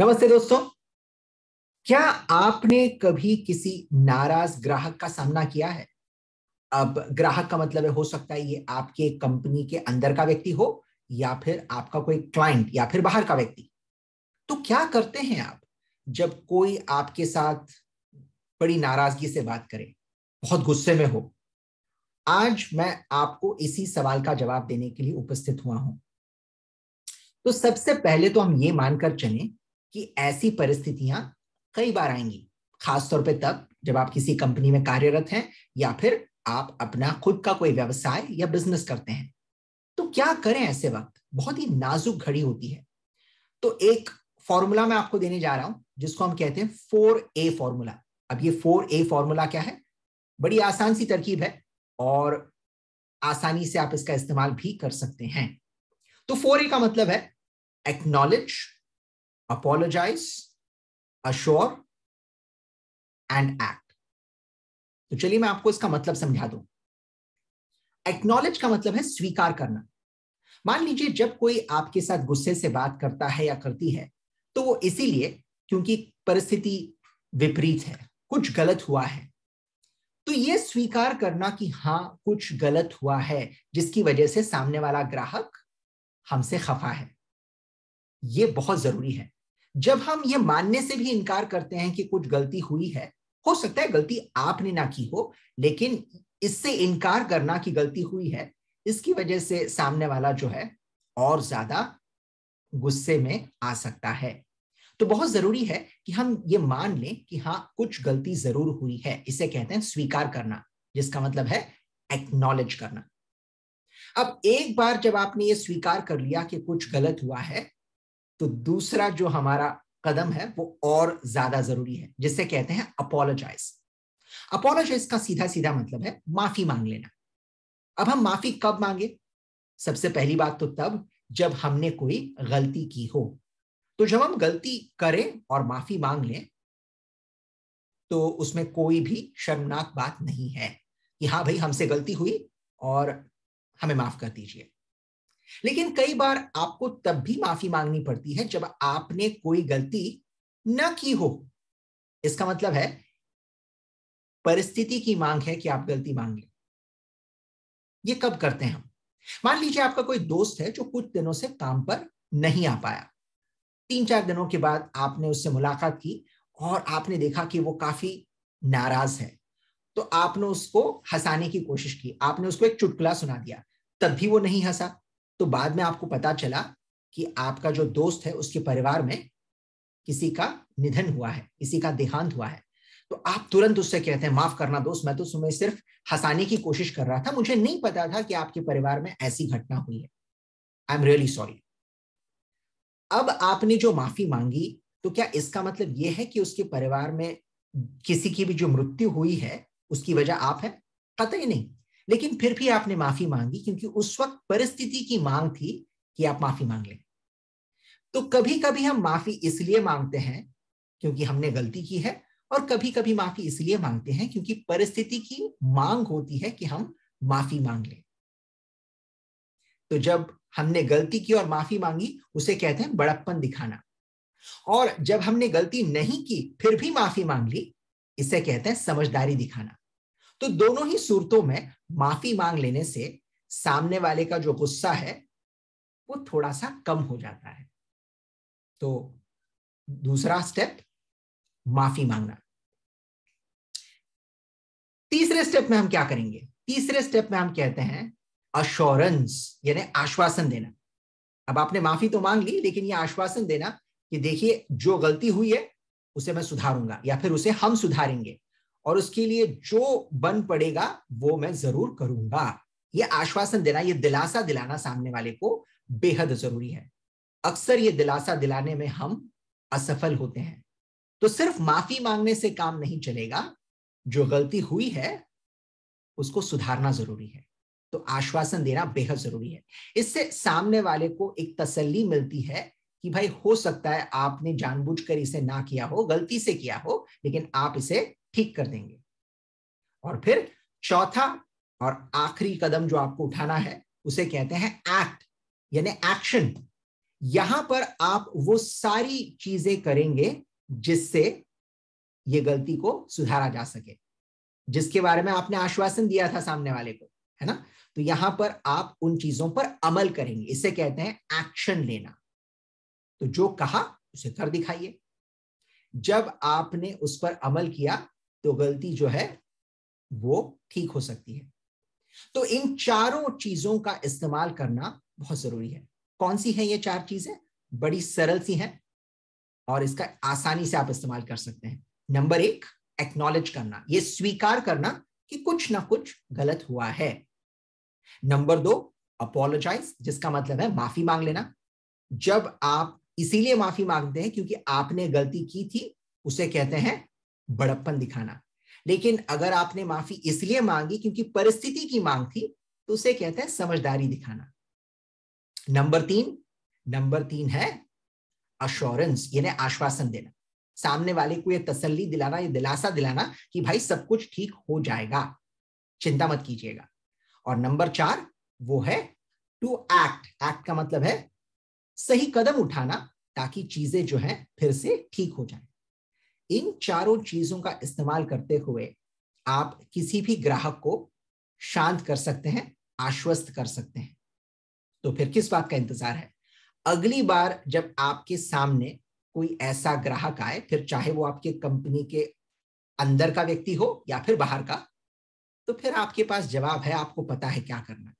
नमस्ते दोस्तों क्या आपने कभी किसी नाराज ग्राहक का सामना किया है अब ग्राहक का मतलब है हो सकता है ये आपके कंपनी के अंदर का व्यक्ति हो या फिर आपका कोई क्लाइंट या फिर बाहर का व्यक्ति तो क्या करते हैं आप जब कोई आपके साथ बड़ी नाराजगी से बात करे बहुत गुस्से में हो आज मैं आपको इसी सवाल का जवाब देने के लिए उपस्थित हुआ हूं तो सबसे पहले तो हम ये मानकर चलें कि ऐसी परिस्थितियां कई बार आएंगी खासतौर पर तब जब आप किसी कंपनी में कार्यरत हैं या फिर आप अपना खुद का कोई व्यवसाय या बिजनेस करते हैं तो क्या करें ऐसे वक्त बहुत ही नाजुक घड़ी होती है तो एक फॉर्मूला मैं आपको देने जा रहा हूं जिसको हम कहते हैं फोर ए फॉर्मूला अब ये फोर ए फॉर्मूला क्या है बड़ी आसान सी तरकीब है और आसानी से आप इसका इस्तेमाल भी कर सकते हैं तो फोर ए का मतलब है acknowledge apologise assure and act तो चलिए मैं आपको इसका मतलब समझा दू एक्नोलेज का मतलब है स्वीकार करना मान लीजिए जब कोई आपके साथ गुस्से से बात करता है या करती है तो वो इसीलिए क्योंकि परिस्थिति विपरीत है कुछ गलत हुआ है तो ये स्वीकार करना कि हाँ कुछ गलत हुआ है जिसकी वजह से सामने वाला ग्राहक हमसे खफा है ये बहुत जरूरी है जब हम ये मानने से भी इनकार करते हैं कि कुछ गलती हुई है हो सकता है गलती आपने ना की हो लेकिन इससे इनकार करना कि गलती हुई है इसकी वजह से सामने वाला जो है और ज्यादा गुस्से में आ सकता है तो बहुत जरूरी है कि हम ये मान लें कि हाँ कुछ गलती जरूर हुई है इसे कहते हैं स्वीकार करना जिसका मतलब है एक्नॉलेज करना अब एक बार जब आपने ये स्वीकार कर लिया कि कुछ गलत हुआ है तो दूसरा जो हमारा कदम है वो और ज्यादा जरूरी है जिससे कहते हैं अपोलोजाइज अपोलोजाइज का सीधा सीधा मतलब है माफी मांग लेना अब हम माफी कब मांगे सबसे पहली बात तो तब जब हमने कोई गलती की हो तो जब हम गलती करें और माफी मांग लें तो उसमें कोई भी शर्मनाक बात नहीं है कि हाँ भाई हमसे गलती हुई और हमें माफ कर दीजिए लेकिन कई बार आपको तब भी माफी मांगनी पड़ती है जब आपने कोई गलती न की हो इसका मतलब है परिस्थिति की मांग है कि आप गलती मांग लें ये कब करते हैं हम मान लीजिए आपका कोई दोस्त है जो कुछ दिनों से काम पर नहीं आ पाया तीन चार दिनों के बाद आपने उससे मुलाकात की और आपने देखा कि वो काफी नाराज है तो आपने उसको हंसाने की कोशिश की आपने उसको एक चुटकुला सुना दिया तब भी वो नहीं हंसा तो बाद में आपको पता चला कि आपका जो दोस्त है उसके परिवार में किसी का निधन हुआ है किसी का देहांत हुआ है तो आप तुरंत उससे कहते हैं माफ करना दोस्त मैं तो तुम्हें सिर्फ हंसाने की कोशिश कर रहा था मुझे नहीं पता था कि आपके परिवार में ऐसी घटना हुई है आई एम रियली सॉरी अब आपने जो माफी मांगी तो क्या इसका मतलब यह है कि उसके परिवार में किसी की भी जो मृत्यु हुई है उसकी वजह आप है पता ही नहीं लेकिन फिर भी आपने माफी मांगी क्योंकि उस वक्त परिस्थिति की मांग थी कि आप माफी मांग लें तो कभी कभी हम माफी इसलिए मांगते हैं क्योंकि हमने गलती की है और कभी कभी माफी इसलिए मांगते हैं क्योंकि परिस्थिति की मांग होती है कि हम माफी मांग लें तो जब हमने गलती की और माफी मांगी उसे कहते हैं बड़प्पन दिखाना और जब हमने गलती नहीं की फिर भी माफी मांग ली इसे कहते हैं समझदारी दिखाना तो दोनों ही सूरतों में माफी मांग लेने से सामने वाले का जो गुस्सा है वो थोड़ा सा कम हो जाता है तो दूसरा स्टेप माफी मांगना तीसरे स्टेप में हम क्या करेंगे तीसरे स्टेप में हम कहते हैं अश्योरेंस यानी आश्वासन देना अब आपने माफी तो मांग ली लेकिन ये आश्वासन देना कि देखिए जो गलती हुई है उसे मैं सुधारूंगा या फिर उसे हम सुधारेंगे और उसके लिए जो बन पड़ेगा वो मैं जरूर करूंगा ये आश्वासन देना ये दिलासा दिलाना सामने वाले को बेहद जरूरी है अक्सर ये दिलासा दिलाने में हम असफल होते हैं तो सिर्फ माफी मांगने से काम नहीं चलेगा जो गलती हुई है उसको सुधारना जरूरी है तो आश्वासन देना बेहद जरूरी है इससे सामने वाले को एक तसल्ली मिलती है कि भाई हो सकता है आपने जानबूझकर इसे ना किया हो गलती से किया हो लेकिन आप इसे ठीक कर देंगे और फिर चौथा और आखिरी कदम जो आपको उठाना है उसे कहते हैं एक्ट यानी एक्शन यहां पर आप वो सारी चीजें करेंगे जिससे ये गलती को सुधारा जा सके जिसके बारे में आपने आश्वासन दिया था सामने वाले को है ना तो यहां पर आप उन चीजों पर अमल करेंगे इसे कहते हैं एक्शन लेना तो जो कहा उसे कर दिखाइए जब आपने उस पर अमल किया तो गलती जो है वो ठीक हो सकती है तो इन चारों चीजों का इस्तेमाल करना बहुत जरूरी है कौन सी है ये चार चीजें बड़ी सरल सी हैं और इसका आसानी से आप इस्तेमाल कर सकते हैं नंबर एक एक्नॉलेज करना ये स्वीकार करना कि कुछ ना कुछ गलत हुआ है नंबर दो अपोलोजाइज जिसका मतलब है माफी मांग लेना जब आप इसीलिए माफी मांगते हैं क्योंकि आपने गलती की थी उसे कहते हैं बड़प्पन दिखाना लेकिन अगर आपने माफी इसलिए मांगी क्योंकि परिस्थिति की मांग थी तो उसे कहते हैं समझदारी दिखाना नंबर तीन नंबर तीन है अश्योरेंस यानी आश्वासन देना सामने वाले को यह तसल्ली दिलाना यह दिलासा दिलाना कि भाई सब कुछ ठीक हो जाएगा चिंता मत कीजिएगा और नंबर चार वो है टू एक्ट एक्ट का मतलब है सही कदम उठाना ताकि चीजें जो है फिर से ठीक हो जाए इन चारों चीजों का इस्तेमाल करते हुए आप किसी भी ग्राहक को शांत कर सकते हैं आश्वस्त कर सकते हैं तो फिर किस बात का इंतजार है अगली बार जब आपके सामने कोई ऐसा ग्राहक आए फिर चाहे वो आपके कंपनी के अंदर का व्यक्ति हो या फिर बाहर का तो फिर आपके पास जवाब है आपको पता है क्या करना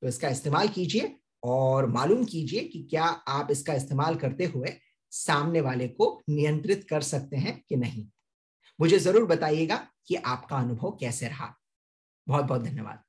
तो इसका इस्तेमाल कीजिए और मालूम कीजिए कि क्या आप इसका इस्तेमाल करते हुए सामने वाले को नियंत्रित कर सकते हैं कि नहीं मुझे जरूर बताइएगा कि आपका अनुभव कैसे रहा बहुत बहुत धन्यवाद